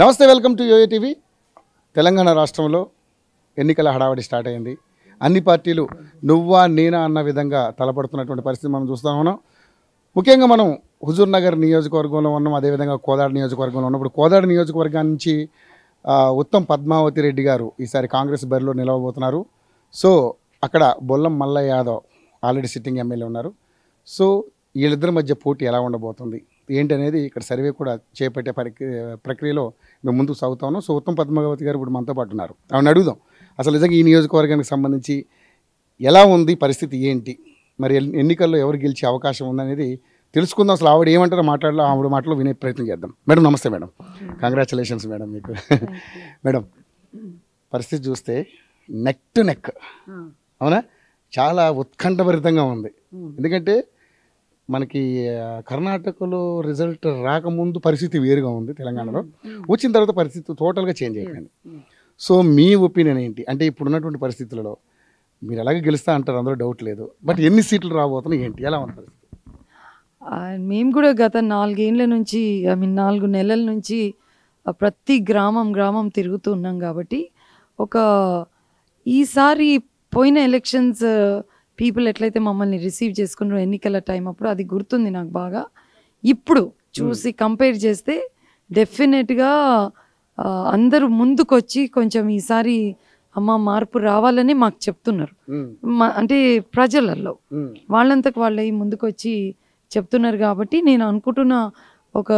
నమస్తే welcome to TV Telangana రాష్ట్రంలో ఎన్నికల హడావడి స్టార్ట్ అయింది అన్ని పార్టీలు నువ్వా నేనా అన్న విధంగా తలపడుతున్నటువంటి పరిస్థితి మనం చూస్తూ ఉన్నాం ముఖ్యంగా మనం హుజూర్ నగర్ నియోజకవర్గంలో ఉన్నాం అదేవిధంగా కోదాడ నియోజకవర్గంలో ఉన్నప్పుడు కోదాడ నియోజకవర్గం నుంచి ఉత్తమ్ పద్మావతి రెడ్డి గారు ఈసారి కాంగ్రెస్ బరిలో నిలవబోతున్నారు సో అక్కడ Bollam Malla Yadav already sitting MLA ఉన్నారు సో వీళ్ళిద్దరి మధ్య పోటీ ఎలా ఉండబోతుంది ఏంటి అనేది ఇక్కడ సర్వే కూడా చేపట్టే ప్రక్రియలో మేము ముందుకు సాగుతాను సో ఉత్తమ్ పద్మావతి గారు ఇప్పుడు మనతో పాటు ఉన్నారు ఆమెను అడుగుదాం అసలు నిజంగా ఈ నియోజకవర్గానికి సంబంధించి ఎలా ఉంది పరిస్థితి ఏంటి మరి ఎన్నికల్లో ఎవరు గెలిచే అవకాశం ఉందనేది తెలుసుకుందాం అసలు ఆవిడ ఏమంటారో మాట్లాడాలో ఆవిడ మాటలు వినే ప్రయత్నం చేద్దాం మేడం నమస్తే మేడం కంగ్రాచులేషన్స్ మేడం మీకు మేడం పరిస్థితి చూస్తే నెక్ టు నెక్ అవునా చాలా ఉత్కంఠభరితంగా ఉంది ఎందుకంటే మనకి కర్ణాటకలో రిజల్ట్ రాకముందు పరిస్థితి వేరుగా ఉంది తెలంగాణలో వచ్చిన తర్వాత పరిస్థితి టోటల్గా చేంజ్ అయిపోయింది సో మీ ఒపీనియన్ ఏంటి అంటే ఇప్పుడున్నటువంటి పరిస్థితులలో మీరు అలాగే గెలుస్తా అంటారు అందులో డౌట్ లేదు బట్ ఎన్ని సీట్లు రాబోతున్నాయి ఏంటి ఎలా ఉంటుంది మేము కూడా గత నాలుగేండ్ల నుంచి ఐ మీన్ నాలుగు నెలల నుంచి ప్రతి గ్రామం గ్రామం తిరుగుతూ ఉన్నాం కాబట్టి ఒక ఈసారి పోయిన ఎలక్షన్స్ పీపుల్ ఎట్లయితే మమ్మల్ని రిసీవ్ చేసుకున్నారు ఎన్నికల టైం అప్పుడు అది గుర్తుంది నాకు బాగా ఇప్పుడు చూసి కంపేర్ hmm. చేస్తే డెఫినెట్గా అందరూ ముందుకొచ్చి కొంచెం ఈసారి అమ్మ మార్పు రావాలని మాకు చెప్తున్నారు hmm. అంటే ప్రజలలో hmm. వాళ్ళంతకు వాళ్ళే ముందుకొచ్చి చెప్తున్నారు కాబట్టి నేను అనుకుంటున్న ఒక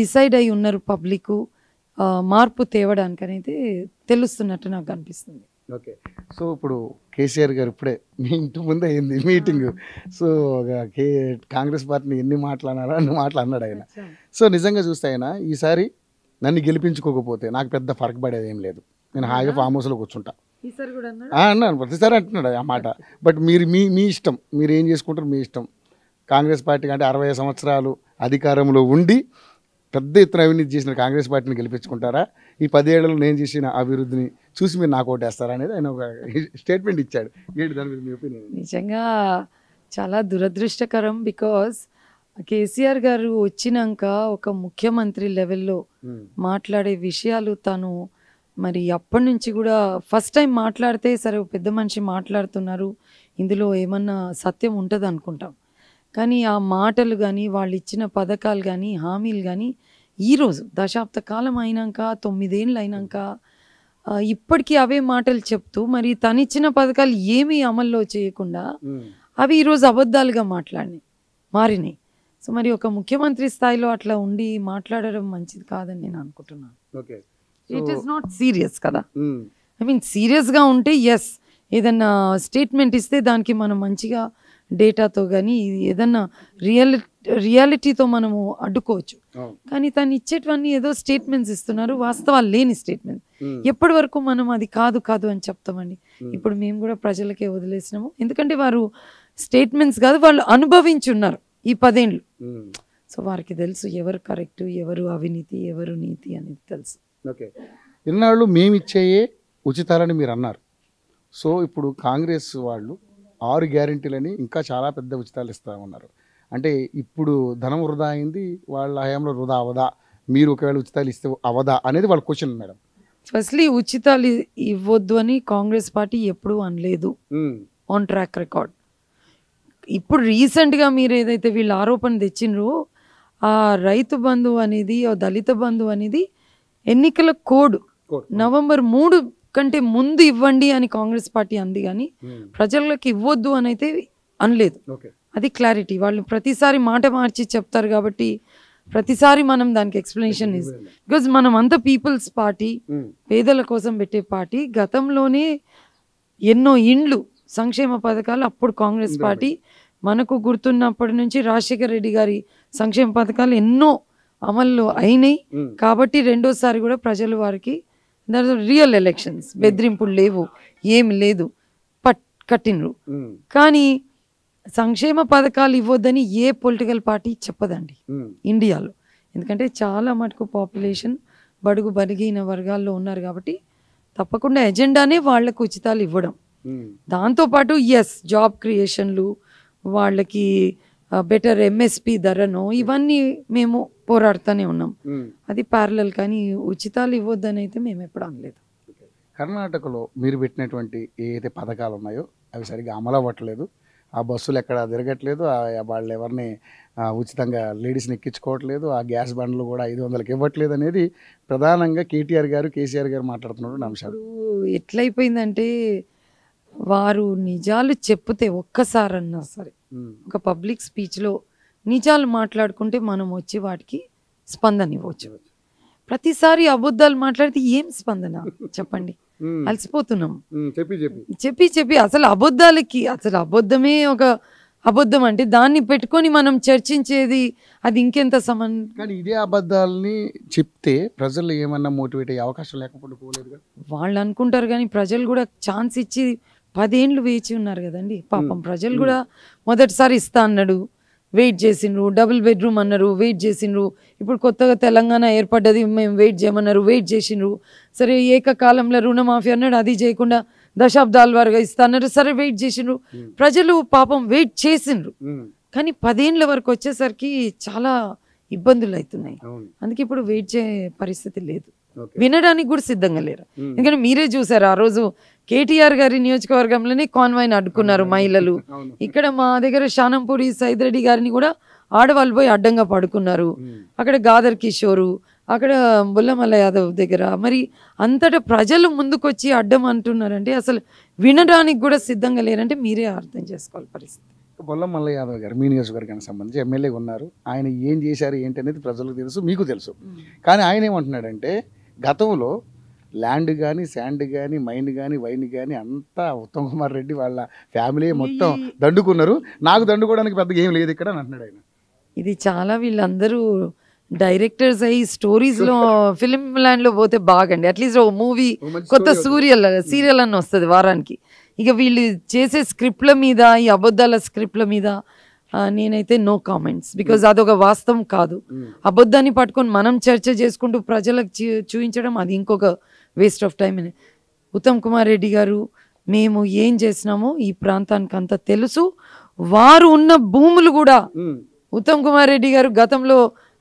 డిసైడ్ అయి ఉన్నారు పబ్లిక్ మార్పు తేవడానికి అనేది తెలుస్తున్నట్టు నాకు అనిపిస్తుంది ఓకే సో ఇప్పుడు కేసీఆర్ గారు ఇప్పుడే మీ ఇంటి ముందు అయింది మీటింగ్ సో కే కాంగ్రెస్ పార్టీని ఎన్ని మాట్లాడారో అన్ని మాటలు అన్నాడు ఆయన సో నిజంగా చూస్తే ఆయన ఈసారి నన్ను గెలిపించుకోకపోతే నాకు పెద్ద ఫరక్ పడేది ఏం లేదు నేను హాయిగా ఫామ్ హౌస్లో కూర్చుంటా అన్నాను ప్రతిసారి అంటున్నాడు ఆ మాట బట్ మీరు మీ మీ ఇష్టం మీరు ఏం చేసుకుంటారు మీ ఇష్టం కాంగ్రెస్ పార్టీ అంటే అరవై సంవత్సరాలు అధికారంలో ఉండి పెద్ద ఎత్తున అవినీతి చేసిన కాంగ్రెస్ పార్టీని గెలిపించుకుంటారా ఈ పదేళ్లలో నేను చేసిన అభివృద్ధిని చూసి మీరు నాకు ఓటేస్తారా అనేది ఆయన ఒక స్టేట్మెంట్ ఇచ్చాడు ఏంటి దాని మీద మీ ఒపీనియన్ నిజంగా చాలా దురదృష్టకరం బికాస్ కేసీఆర్ గారు వచ్చినాక ఒక ముఖ్యమంత్రి లెవెల్లో మాట్లాడే విషయాలు తను మరి అప్పటి నుంచి కూడా ఫస్ట్ టైం మాట్లాడితే సరే పెద్ద మనిషి మాట్లాడుతున్నారు ఇందులో ఏమన్నా సత్యం ఉంటుంది అనుకుంటాం కానీ ఆ మాటలు కానీ వాళ్ళు ఇచ్చిన పథకాలు కానీ హామీలు కానీ ఈరోజు దశాబ్ద కాలం అయినాక తొమ్మిదేళ్ళు అయినాక ఇప్పటికీ అవే మాటలు చెప్తూ మరి తనిచ్చిన పథకాలు ఏమీ అమల్లో చేయకుండా అవి ఈరోజు అబద్ధాలుగా మాట్లాడినాయి మారినాయి సో మరి ఒక ముఖ్యమంత్రి స్థాయిలో అట్లా ఉండి మాట్లాడడం మంచిది కాదని నేను అనుకుంటున్నాను ఇట్ ఈస్ నాట్ సీరియస్ కదా ఐ మీన్ సీరియస్గా ఉంటే ఎస్ ఏదన్నా స్టేట్మెంట్ ఇస్తే దానికి మనం మంచిగా డేటాతో కానీ ఏదన్నా రియల్ రియాలిటీతో మనము అడ్డుకోవచ్చు కానీ తను ఇచ్చేటివన్నీ ఏదో స్టేట్మెంట్స్ ఇస్తున్నారు వాస్తవాలు లేని స్టేట్మెంట్ ఎప్పటి వరకు మనం అది కాదు కాదు అని చెప్తామండి ఇప్పుడు మేము కూడా ప్రజలకే వదిలేసినాము ఎందుకంటే వారు స్టేట్మెంట్స్ కాదు వాళ్ళు అనుభవించున్నారు ఈ పదేండ్లు సో వారికి తెలుసు ఎవరు కరెక్ట్ ఎవరు అవినీతి ఎవరు నీతి అనేది తెలుసు ఓకే ఇన్నాళ్ళు మేమిచ్చేయే ఉచితాలని మీరు అన్నారు సో ఇప్పుడు కాంగ్రెస్ వాళ్ళు ఆరు గ్యారంటీలని ఇంకా చాలా పెద్ద ఉచితాలు ఇస్తూ ఉన్నారు అంటే ఇప్పుడు ధనం వృధా అయింది వాళ్ళ హయాంలో వృధా అవదా మీరు ఒకవేళ ఉచితాలు ఇస్తే అవదా అనేది వాళ్ళ క్వశ్చన్ మేడం ఫస్ట్లీ ఉచితాలు ఇవ్వద్దు అని కాంగ్రెస్ పార్టీ ఎప్పుడూ అనలేదు ఆన్ ట్రాక్ రికార్డ్ ఇప్పుడు రీసెంట్గా మీరు ఏదైతే వీళ్ళు ఆరోపణ తెచ్చినారు ఆ రైతు బంధు అనేది దళిత బంధు అనేది ఎన్నికల కోడ్ నవంబర్ మూడు కంటే ముందు ఇవ్వండి అని కాంగ్రెస్ పార్టీ అంది కానీ hmm. ప్రజలకు ఇవ్వద్దు అని అయితే అనలేదు అది క్లారిటీ వాళ్ళు ప్రతిసారి మాట మార్చి చెప్తారు కాబట్టి ప్రతిసారి మనం దానికి ఎక్స్ప్లెనేషన్ ఇస్ బికాజ్ మనం అంతా పీపుల్స్ పార్టీ పేదల కోసం పెట్టే పార్టీ గతంలోనే ఎన్నో ఇండ్లు సంక్షేమ పథకాలు అప్పుడు కాంగ్రెస్ పార్టీ మనకు గుర్తున్నప్పటి నుంచి రాజశేఖర రెడ్డి గారి సంక్షేమ పథకాలు ఎన్నో అమల్లో అయినాయి hmm. కాబట్టి రెండోసారి కూడా ప్రజలు వారికి దాని రియల్ ఎలక్షన్స్ బెదిరింపులు లేవు ఏమి లేదు పట్ కట్టినరు hmm. కానీ సంక్షేమ పథకాలు ఇవ్వద్దని ఏ పొలిటికల్ పార్టీ చెప్పదండి hmm. ఇండియాలో ఎందుకంటే చాలా మటుకు పాపులేషన్ బడుగు బరిగిన వర్గాల్లో ఉన్నారు కాబట్టి తప్పకుండా ఎజెండానే వాళ్ళకు ఉచితాలు ఇవ్వడం దాంతోపాటు ఎస్ జాబ్ క్రియేషన్లు వాళ్ళకి బెటర్ ఎంఎస్పి ధరను hmm. ఇవన్నీ మేము పోరాడుతూనే ఉన్నాం అది పార్లల్ కానీ ఉచితాలు ఇవ్వద్దని అయితే మేము ఎప్పుడు అనలేదు కర్ణాటకలో మీరు పెట్టినటువంటి ఏదైతే పథకాలు ఉన్నాయో అవి సరిగ్గా అమలు అవ్వట్లేదు ఆ బస్సులు ఎక్కడ తిరగట్లేదు వాళ్ళు ఎవరిని ఉచితంగా లేడీస్ని ఎక్కించుకోవట్లేదు ఆ గ్యాస్ బండ్లు కూడా ఐదు వందలకి ఇవ్వట్లేదు అనేది ప్రధానంగా కేటీఆర్ గారు కేసీఆర్ గారు మాట్లాడుతున్నటువంటి అంశాలు ఎట్లయిపోయిందంటే వారు నిజాలు చెప్తే ఒక్కసారన్నా సరే ఒక పబ్లిక్ స్పీచ్లో నిజాలు మాట్లాడుకుంటే మనం వచ్చి వాటికి స్పందన ఇవ్వచ్చు ప్రతిసారి అబద్ధాలు మాట్లాడితే ఏం స్పందన చెప్పండి అలసిపోతున్నాం చెప్పి చెప్పి చెప్పి చెప్పి అసలు అబద్ధాలకి అసలు అబద్ధమే ఒక అబద్ధం అంటే దాన్ని పెట్టుకొని మనం చర్చించేది అది ఇంకెంత సమన్ కానీ ఇదే అబద్ధాలని చెప్తే ప్రజలు ఏమన్నా మోటివేట్ అయ్యే అవకాశం లేకపోతే పోలేదు వాళ్ళు అనుకుంటారు కానీ ప్రజలు కూడా ఛాన్స్ ఇచ్చి పదేండ్లు వేచి ఉన్నారు కదండి పాపం ప్రజలు కూడా మొదటిసారి ఇస్తా అన్నాడు వెయిట్ చేసిండ్రు డబుల్ బెడ్రూమ్ అన్నారు వెయిట్ చేసిండ్రు ఇప్పుడు కొత్తగా తెలంగాణ ఏర్పడ్డది మేము వెయిట్ చేయమన్నారు వెయిట్ చేసిండ్రు సరే ఏకకాలంలో రుణమాఫీ అన్నాడు అది చేయకుండా దశాబ్దాల ఇస్తా ఇస్తాన్నారు సరే వెయిట్ చేసిండ్రు ప్రజలు పాపం వెయిట్ చేసిండ్రు కానీ పదేళ్ళ వరకు వచ్చేసరికి చాలా ఇబ్బందులు అవుతున్నాయి అందుకే ఇప్పుడు వెయిట్ చేయ పరిస్థితి లేదు వినడానికి కూడా సిద్ధంగా లేరు ఎందుకంటే మీరే చూసారు ఆ రోజు కేటీఆర్ గారి నియోజకవర్గంలోనే కాన్వాయ్ని అడ్డుకున్నారు మహిళలు ఇక్కడ మా దగ్గర షానంపూడి సైదిరెడ్డి గారిని కూడా ఆడవాళ్ళు పోయి అడ్డంగా పడుకున్నారు అక్కడ గాదర్ కిషోరు అక్కడ బుల్లమల్ల యాదవ్ దగ్గర మరి అంతటా ప్రజలు ముందుకొచ్చి అడ్డం అంటున్నారంటే అసలు వినడానికి కూడా సిద్ధంగా లేరంటే మీరే అర్థం చేసుకోవాలి పరిస్థితి బొల్లమల్ల యాదవ్ గారు మీ నియోజకవర్గానికి సంబంధించి ఎమ్మెల్యే ఉన్నారు ఆయన ఏం చేశారు ఏంటి అనేది ప్రజలకు తెలుసు మీకు తెలుసు కానీ ఆయన ఏమంటున్నాడంటే గతంలో ల్యాండ్ కానీ శాండ్ కానీ మైండ్ కానీ వైన్ కానీ అంతా ఉత్తమ్ కుమార్ రెడ్డి వాళ్ళ ఫ్యామిలీ మొత్తం దండుకున్నారు నాకు దండుకోవడానికి పెద్ద ఏం లేదు ఇక్కడ అంటున్నాడు ఆయన ఇది చాలా వీళ్ళందరూ డైరెక్టర్స్ అయ్యి స్టోరీస్లో ఫిలిం ల్యాండ్లో పోతే బాగండి అట్లీస్ట్ ఒక మూవీ కొత్త సూర్యల్ సీరియల్ అని వస్తుంది వారానికి ఇక వీళ్ళు చేసే స్క్రిప్ట్ల మీద ఈ అబద్ధాల స్క్రిప్ట్ల మీద నేనైతే నో కామెంట్స్ బికాజ్ అదొక వాస్తవం కాదు అబద్ధాన్ని పట్టుకొని మనం చర్చ చేసుకుంటూ ప్రజలకు చూపించడం అది ఇంకొక వేస్ట్ ఆఫ్ టైం అని ఉత్తమ్ కుమార్ రెడ్డి గారు మేము ఏం చేసినామో ఈ ప్రాంతానికి అంత తెలుసు వారు ఉన్న భూములు కూడా ఉత్తమ్ కుమార్ రెడ్డి గారు గతంలో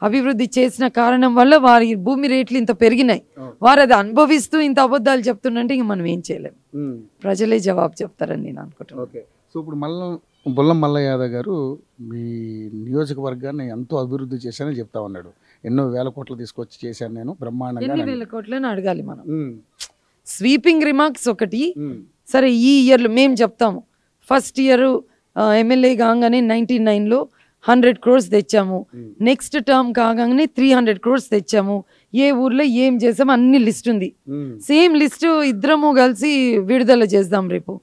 అభివృద్ధి చేసిన కారణం వల్ల వారి భూమి రేట్లు ఇంత పెరిగినాయి వారు అది అనుభవిస్తూ ఇంత అబద్ధాలు చెప్తుండంటే ఇంక మనం ఏం చేయలేము ప్రజలే జవాబు చెప్తారని నేను అనుకుంటున్నాను సో బుల్లం మల్ల యాదవ్ గారు మీ నియోజకవర్గాన్ని ఎంతో అభివృద్ధి చేశానని చెప్తా ఉన్నాడు ఎన్నో వేల కోట్లు తీసుకొచ్చి చేశాను నేను బ్రహ్మాండంగా వేల కోట్లని అడగాలి మనం స్వీపింగ్ రిమార్క్స్ ఒకటి సరే ఈ ఇయర్లో మేము చెప్తాము ఫస్ట్ ఇయర్ ఎమ్మెల్యే కాగానే నైన్టీ నైన్లో హండ్రెడ్ క్రోర్స్ తెచ్చాము నెక్స్ట్ టర్మ్ కాగానే త్రీ హండ్రెడ్ క్రోర్స్ తెచ్చాము ఏ ఊర్లో ఏం చేసాము అన్ని లిస్ట్ ఉంది సేమ్ లిస్ట్ ఇద్దరము కలిసి విడుదల చేద్దాం రేపు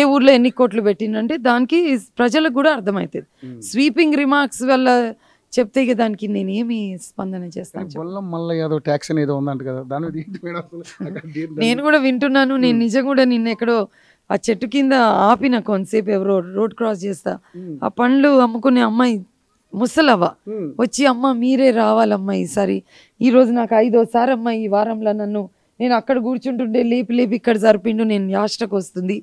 ఏ ఊర్లో ఎన్ని కోట్లు పెట్టిందంటే దానికి ప్రజలకు కూడా అర్థమవుతుంది స్వీపింగ్ రిమార్క్స్ వల్ల చెప్తే ఇక దానికి నేనేమి స్పందన చేస్తాను ట్యాక్స్ ఏదో ఉందంట కదా దాని నేను కూడా వింటున్నాను నేను నిజం కూడా నిన్న ఎక్కడో ఆ చెట్టు కింద ఆపిన కొంతసేపు ఎవరో రోడ్ క్రాస్ చేస్తా ఆ పండ్లు అమ్ముకునే అమ్మాయి ముసలవ్వ వచ్చి అమ్మ మీరే రావాలమ్మా ఈసారి ఈరోజు నాకు సారి అమ్మ ఈ వారంలో నన్ను నేను అక్కడ కూర్చుంటుండే లేపి లేపి ఇక్కడ జరిపిండు నేను యాష్టకు వస్తుంది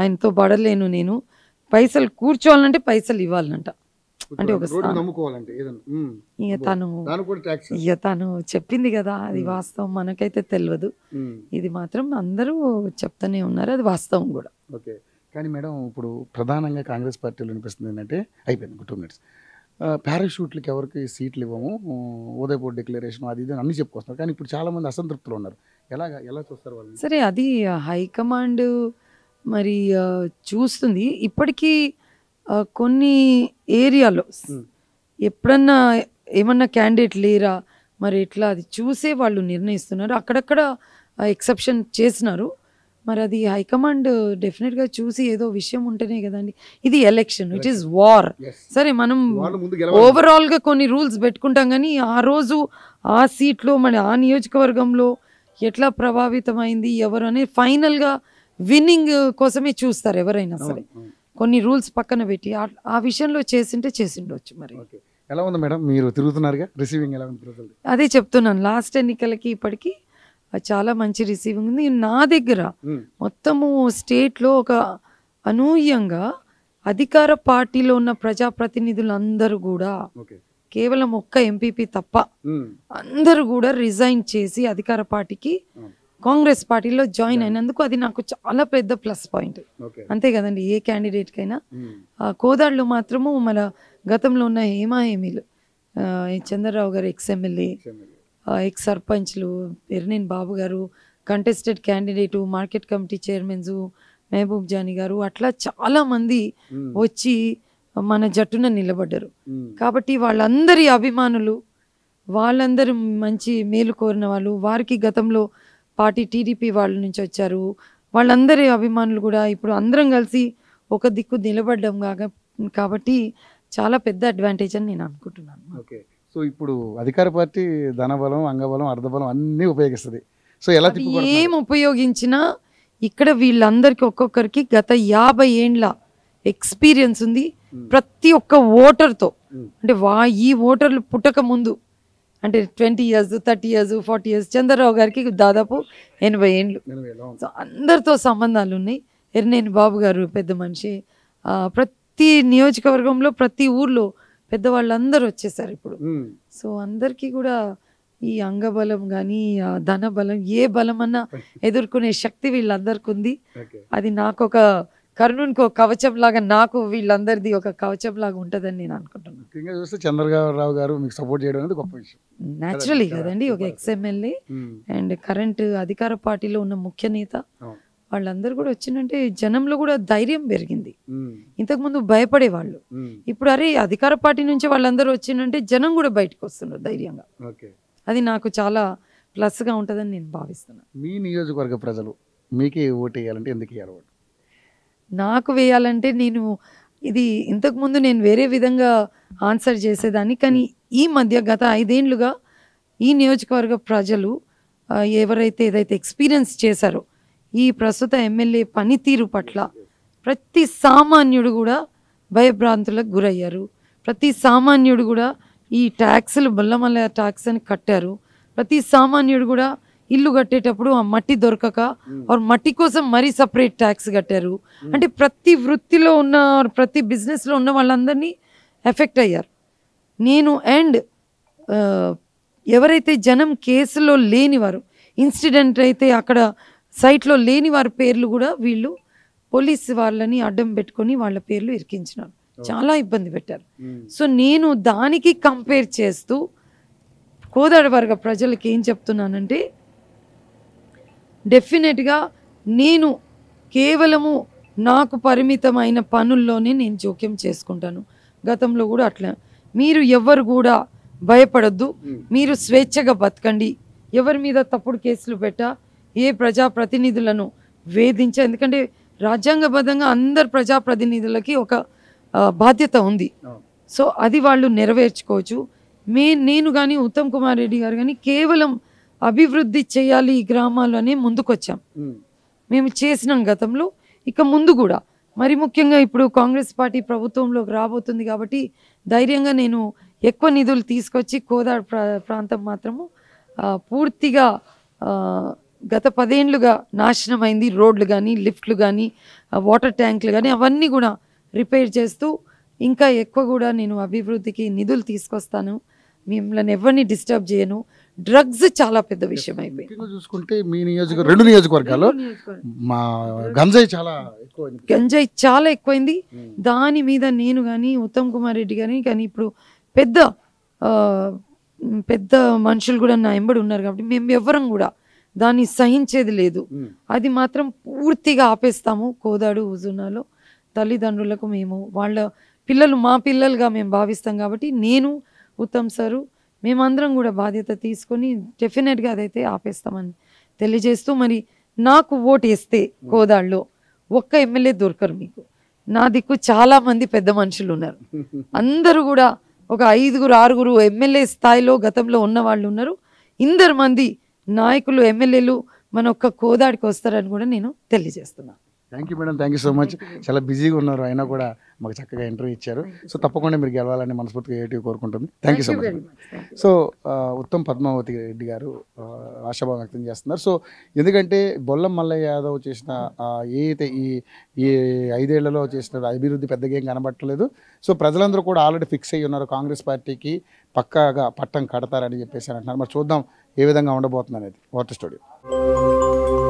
ఆయనతో పడలేను నేను పైసలు కూర్చోవాలంటే పైసలు ఇవ్వాలంట అంటే ఒక ఇక తను ఇక తను చెప్పింది కదా అది వాస్తవం మనకైతే తెలియదు ఇది మాత్రం అందరూ చెప్తూనే ఉన్నారు అది వాస్తవం కూడా ఓకే కానీ మేడం ఇప్పుడు ప్రధానంగా కాంగ్రెస్ పార్టీలో అనిపిస్తుంది ఏంటంటే అయిపోయింది టూ మినిట్స్ పారాషూట్లకి ఎవరికి సీట్లు ఇవ్వము ఉదయపూర్ డిక్లరేషన్ అది ఇది అన్నీ చెప్పుకొస్తున్నారు కానీ ఇప్పుడు చాలామంది అసంతృప్తులు ఉన్నారు ఎలా ఎలా చూస్తారు వాళ్ళు సరే అది హైకమాండ్ మరి చూస్తుంది ఇప్పటికీ కొన్ని ఏరియాలో ఎప్పుడన్నా ఏమన్నా క్యాండిడేట్ లేరా మరి ఎట్లా అది చూసే వాళ్ళు నిర్ణయిస్తున్నారు అక్కడక్కడ ఎక్సెప్షన్ చేసినారు మరి అది హైకమాండ్ డెఫినెట్గా చూసి ఏదో విషయం ఉంటేనే కదండి ఇది ఎలక్షన్ ఇట్ ఈస్ వార్ సరే మనం ఓవరాల్గా కొన్ని రూల్స్ పెట్టుకుంటాం కానీ ఆ రోజు ఆ సీట్లో మన ఆ నియోజకవర్గంలో ఎట్లా ప్రభావితమైంది ఎవరు అనేది ఫైనల్గా విన్నింగ్ కోసమే చూస్తారు ఎవరైనా సరే కొన్ని రూల్స్ పక్కన పెట్టి ఆ విషయంలో చేసింటే చేసిండొచ్చు మరి ఎలా ఉంది మేడం మీరు తిరుగుతున్నారుగా రిసీవింగ్ ఎలా ఉంది అదే చెప్తున్నాను లాస్ట్ ఎన్నికలకి ఇప్పటికీ చాలా మంచి రిసీవింగ్ ఉంది నా దగ్గర మొత్తము స్టేట్లో ఒక అనూహ్యంగా అధికార పార్టీలో ఉన్న ప్రజాప్రతినిధులందరూ కూడా కేవలం ఒక్క ఎంపీపీ తప్ప అందరూ కూడా రిజైన్ చేసి అధికార పార్టీకి కాంగ్రెస్ పార్టీలో జాయిన్ అయినందుకు అది నాకు చాలా పెద్ద ప్లస్ పాయింట్ అంతే కదండి ఏ క్యాండిడేట్ కైనా hmm. కోదాడులో మాత్రము మన గతంలో ఉన్న హేమా హేమీలు చంద్రరావు గారు ఎక్స్ ఎమ్మెల్యే ఎక్స్ సర్పంచ్లు Erneni Babu garu contested candidate market committee chairmans Mahaboob Jani garu అట్లా చాలా మంది hmm. వచ్చి మన జట్టున నిలబడ్డారు hmm. కాబట్టి వాళ్ళందరి అభిమానులు వాళ్ళందరూ మంచి మేలు కోరిన వాళ్ళు వారికి గతంలో పార్టీ టీడీపీ వాళ్ళ నుంచి వచ్చారు వాళ్ళందరి అభిమానులు కూడా ఇప్పుడు అందరం కలిసి ఒక దిక్కు నిలబడ్డం కాక కాబట్టి చాలా పెద్ద అడ్వాంటేజ్ అని నేను అనుకుంటున్నాను ఓకే సో ఇప్పుడు అధికార పార్టీ ధనబలం అంగబలం అర్ధబలం అన్నీ ఉపయోగిస్తుంది సో ఎలా ఏం ఉపయోగించినా ఇక్కడ వీళ్ళందరికీ ఒక్కొక్కరికి గత యాభై ఏండ్ల ఎక్స్పీరియన్స్ ఉంది ప్రతి ఒక్క ఓటర్తో అంటే వా ఈ ఓటర్లు పుట్టక ముందు అంటే twenty years thirty years forty years Chandrarao గారికి దాదాపు ఎనభై ఏండ్లు సో అందరితో సంబంధాలు ఉన్నాయి ఎర్నేని బాబు గారు పెద్ద మనిషి ప్రతి నియోజకవర్గంలో ప్రతి ఊర్లో పెద్దవాళ్ళందరూ వచ్చేసారు ఇప్పుడు సో అందరికీ కూడా ఈ అంగబలం కానీ ధన బలం ఏ బలం అన్నా ఎదుర్కొనే శక్తి వీళ్ళందరికీ ఉంది అది నాకొక కర్ణునికి ఒక కవచం లాగా నాకు వీళ్ళందరిది ఒక కవచం లాగా ఉంటుందని నేను అనుకుంటున్నాను ముఖ్యంగా చూస్తే గారు మీకు సపోర్ట్ చేయడం అనేది గొప్ప విషయం న్యాచురలీ కదండి ఒక ఎక్స్ఎమ్మెల్యే hmm. అండ్ కరెంట్ అధికార పార్టీలో ఉన్న ముఖ్య నేత వాళ్ళందరూ కూడా వచ్చిందంటే జనంలో కూడా ధైర్యం పెరిగింది hmm. ఇంతకుముందు భయపడేవాళ్ళు hmm. ఇప్పుడు అరే అధికార పార్టీ నుంచి వాళ్ళందరూ వచ్చిందంటే జనం కూడా బయటకు వస్తున్నారు ధైర్యంగా అది నాకు చాలా ప్లస్గా ఉంటుందని నేను భావిస్తున్నాను మీ నియోజకవర్గ ప్రజలు మీకే ఓటు వేయాలంటే ఎందుకు వేయాలి నాకు వేయాలంటే నేను ఇది ఇంతకుముందు నేను వేరే విధంగా ఆన్సర్ చేసేదాన్ని కానీ ఈ మధ్య గత ఐదేండ్లుగా ఈ నియోజకవర్గ ప్రజలు ఎవరైతే ఏదైతే ఎక్స్పీరియన్స్ చేశారో ఈ ప్రస్తుత ఎమ్మెల్యే పనితీరు పట్ల ప్రతి సామాన్యుడు కూడా భయభ్రాంతులకు గురయ్యారు ప్రతి సామాన్యుడు కూడా ఈ ట్యాక్సులు బల్లమల్ల ట్యాక్స్ అని కట్టారు ప్రతి సామాన్యుడు కూడా ఇల్లు కట్టేటప్పుడు ఆ మట్టి దొరకక వారు మట్టి కోసం మరీ సపరేట్ ట్యాక్స్ కట్టారు అంటే ప్రతి వృత్తిలో ఉన్న ప్రతి బిజినెస్లో ఉన్న వాళ్ళందరినీ ఎఫెక్ట్ అయ్యారు నేను అండ్ ఎవరైతే జనం కేసులో లేనివారు ఇన్సిడెంట్ అయితే అక్కడ సైట్లో లేని వారి పేర్లు కూడా వీళ్ళు పోలీస్ వాళ్ళని అడ్డం పెట్టుకొని వాళ్ళ పేర్లు ఇరికించినారు చాలా ఇబ్బంది పెట్టారు సో నేను దానికి కంపేర్ చేస్తూ కోదాడ వర్గ ప్రజలకి ఏం చెప్తున్నానంటే డెఫినెట్గా నేను కేవలము నాకు పరిమితమైన పనుల్లోనే నేను జోక్యం చేసుకుంటాను గతంలో కూడా అట్లా మీరు ఎవరు కూడా భయపడద్దు మీరు స్వేచ్ఛగా బతకండి ఎవరి మీద తప్పుడు కేసులు పెట్టా ఏ ప్రజాప్రతినిధులను వేధించా ఎందుకంటే రాజ్యాంగబద్ధంగా అందరు ప్రజాప్రతినిధులకి ఒక బాధ్యత ఉంది సో అది వాళ్ళు నెరవేర్చుకోవచ్చు మే నేను కానీ ఉత్తమ్ కుమార్ రెడ్డి గారు కానీ కేవలం అభివృద్ధి చేయాలి ఈ గ్రామాలని ముందుకొచ్చాం మేము చేసినాం గతంలో ఇక ముందు కూడా మరి ముఖ్యంగా ఇప్పుడు కాంగ్రెస్ పార్టీ ప్రభుత్వంలోకి రాబోతుంది కాబట్టి ధైర్యంగా నేను ఎక్కువ నిధులు తీసుకొచ్చి కోదాడ ప్రాంతం మాత్రము పూర్తిగా గత పదేండ్లుగా నాశనమైంది రోడ్లు కానీ లిఫ్ట్లు కానీ వాటర్ ట్యాంకులు కానీ అవన్నీ కూడా రిపేర్ చేస్తూ ఇంకా ఎక్కువ కూడా నేను అభివృద్ధికి నిధులు తీసుకొస్తాను మిమ్మల్ని ఎవరిని డిస్టర్బ్ చేయను డ్రగ్స్ చాలా పెద్ద విషయం అయిపోయింది చూసుకుంటే మీ నియోజక రెండు మా గంజాయి చాలా ఎక్కువైంది గంజాయి చాలా ఎక్కువైంది hmm. దాని మీద నేను కానీ ఉత్తమ్ కుమార్ రెడ్డి కానీ కానీ ఇప్పుడు పెద్ద పెద్ద మనుషులు కూడా నా ఎంబడి ఉన్నారు కాబట్టి మేము ఎవరం కూడా దాన్ని సహించేది లేదు hmm. అది మాత్రం పూర్తిగా ఆపేస్తాము కోదాడు హుజునాలో తల్లిదండ్రులకు మేము వాళ్ళ పిల్లలు మా పిల్లలుగా మేము భావిస్తాం కాబట్టి నేను ఉత్తమ్ సారు మేమందరం కూడా బాధ్యత తీసుకొని డెఫినెట్గా అదైతే ఆపేస్తామని తెలియజేస్తూ మరి నాకు ఓటు వేస్తే గోదాళ్ళలో ఒక్క ఎమ్మెల్యే దొరకరు మీకు నా దిక్కు చాలామంది పెద్ద మనుషులు ఉన్నారు అందరూ కూడా ఒక ఐదుగురు ఆరుగురు ఎమ్మెల్యే స్థాయిలో గతంలో ఉన్న వాళ్ళు ఉన్నారు ఇందరు మంది నాయకులు ఎమ్మెల్యేలు మన ఒక్క కోదాడికి వస్తారని కూడా నేను తెలియజేస్తున్నాను thank you madam thank you so much చాలా బిజీగా ఉన్నారు అయినా కూడా మాకు చక్కగా ఇంటర్వ్యూ ఇచ్చారు సో తప్పకుండా మీరు గెలవాలని మనస్ఫూర్తిగా ఏటీ కోరుకుంటుంది thank you so much so Uttam Padmavathi Reddy garu ఆశాభావం వ్యక్తం చేస్తున్నారు సో ఎందుకంటే బొల్లం మల్లయ్య యాదవ్ చేసిన ఏదైతే ఈ ఈ ఐదేళ్లలో చేసిన అభివృద్ధి పెద్దగా ఏం కనబట్టలేదు సో ప్రజలందరూ కూడా ఆల్రెడీ ఫిక్స్ అయ్యి ఉన్నారు కాంగ్రెస్ పార్టీకి పక్కాగా పట్టం కడతారని చెప్పేసి అంటున్నారు మరి చూద్దాం ఏ విధంగా ఉండబోతుంది అనేది వాటర్ స్టూడియో